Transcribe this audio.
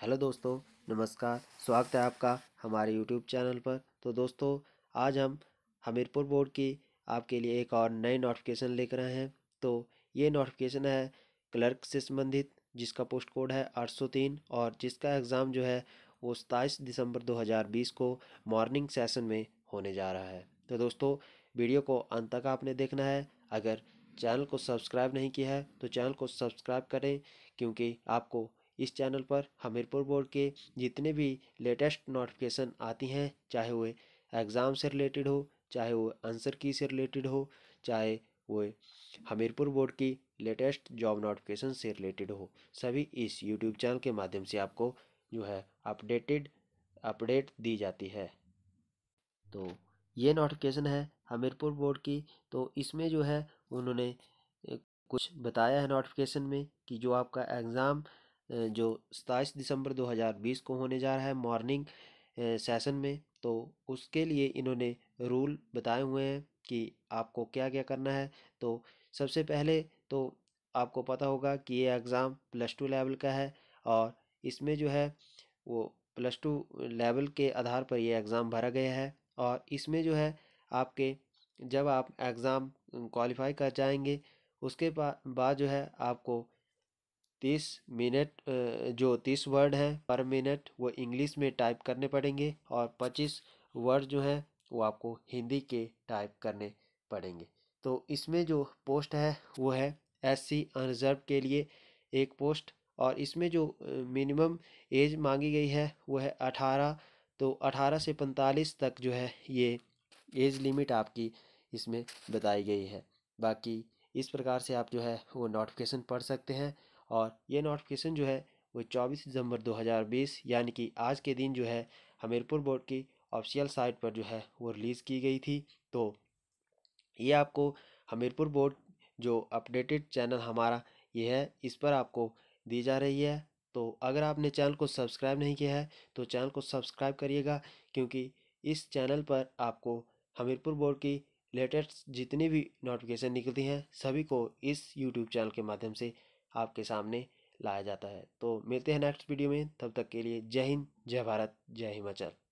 hello दोस्तों नमस्कार स्वागत है आपका हमारे यूट्यूब चैनल पर तो दोस्तों आज हम हमीरपुर बोर्ड की आपके लिए एक और नई नोटिफिकेशन लेकर आए हैं तो ये नोटिफिकेशन है क्लर्क से संबंधित जिसका पोस्ट कोड है 803 और जिसका एग्ज़ाम जो है वो सताईस दिसंबर 2020 को मॉर्निंग सेशन में होने जा रहा है तो दोस्तों वीडियो को अंत तक आपने देखना है अगर चैनल को सब्सक्राइब नहीं किया है तो चैनल को सब्सक्राइब करें क्योंकि आपको इस चैनल पर हमीरपुर बोर्ड के जितने भी लेटेस्ट नोटिफिकेशन आती हैं चाहे वो एग्ज़ाम से रिलेटेड हो चाहे वो आंसर की से रिलेटेड हो चाहे वो हमीरपुर बोर्ड की लेटेस्ट जॉब नोटिफिकेशन से रिलेटेड हो सभी इस यूट्यूब चैनल के माध्यम से आपको जो है अपडेटेड अपडेट दी जाती है तो ये नोटिफिकेशन है हमीरपुर बोर्ड की तो इसमें जो है उन्होंने कुछ बताया है नोटिफिकेशन में कि जो आपका एग्ज़ाम जो सताईस दिसंबर 2020 को होने जा रहा है मॉर्निंग सेशन में तो उसके लिए इन्होंने रूल बताए हुए हैं कि आपको क्या क्या करना है तो सबसे पहले तो आपको पता होगा कि ये एग्ज़ाम प्लस टू लेवल का है और इसमें जो है वो प्लस टू लेवल के आधार पर ये एग्ज़ाम भरा गया है और इसमें जो है आपके जब आप एग्ज़ाम क्वालिफाई कर जाएंगे उसके बाद जो है आपको तीस मिनट जो तीस वर्ड हैं पर मिनट वो इंग्लिश में टाइप करने पड़ेंगे और पच्चीस वर्ड जो हैं वो आपको हिंदी के टाइप करने पड़ेंगे तो इसमें जो पोस्ट है वो है एस सी अनरिजर्व के लिए एक पोस्ट और इसमें जो मिनिमम एज मांगी गई है वो है अठारह तो अठारह से पैंतालीस तक जो है ये एज लिमिट आपकी इसमें बताई गई है बाकी इस प्रकार से आप जो है वो नोटिफिकेशन पढ़ सकते हैं और ये नोटिफिकेशन जो है वो चौबीस दिसंबर 2020 यानी कि आज के दिन जो है हमीरपुर बोर्ड की ऑफिशियल साइट पर जो है वो रिलीज़ की गई थी तो ये आपको हमीरपुर बोर्ड जो अपडेटेड चैनल हमारा ये है इस पर आपको दी जा रही है तो अगर आपने चैनल को सब्सक्राइब नहीं किया है तो चैनल को सब्सक्राइब करिएगा क्योंकि इस चैनल पर आपको हमीरपुर बोर्ड की लेटेस्ट जितनी भी नोटिफिकेशन निकलती हैं सभी को इस यूट्यूब चैनल के माध्यम से आपके सामने लाया जाता है तो मिलते हैं नेक्स्ट वीडियो में तब तक के लिए जय हिंद जय भारत जय हिमाचल